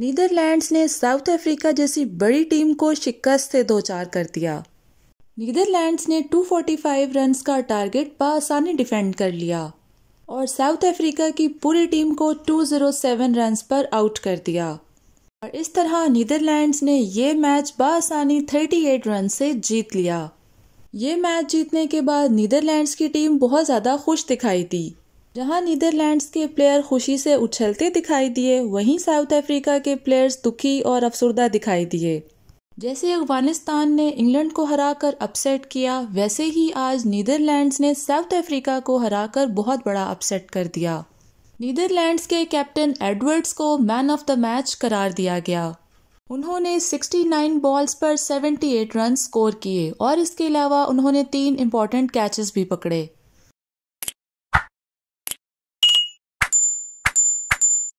Netherlands ने south Africa जैसी बड़ी टीम को शिकस्त से दो चार कर दिया नीदरलैंड्स ने 245 रन्स का टारगेट बआसानी डिफेंड कर लिया और साउथ अफ्रीका की पूरी टीम को 207 रन्स पर आउट कर दिया और इस तरह नीदरलैंड्स ने ये मैच बआसानी 38 रन से जीत लिया ये मैच जीतने के बाद नीदरलैंड्स की टीम बहुत ज़्यादा खुश दिखाई थी जहां नीदरलैंड्स के प्लेयर खुशी से उछलते दिखाई दिए वहीं साउथ अफ्रीका के प्लेयर्स दुखी और अफसरदा दिखाई दिए जैसे अफगानिस्तान ने इंग्लैंड को हराकर अपसेट किया वैसे ही आज नीदरलैंड्स ने साउथ अफ्रीका को हराकर बहुत बड़ा अपसेट कर दिया नीदरलैंड्स के कैप्टन एडवर्ड्स को मैन ऑफ द मैच करार दिया गया उन्होंने 69 बॉल्स पर 78 रन स्कोर किए और इसके अलावा उन्होंने तीन इम्पॉर्टेंट कैचेस भी पकड़े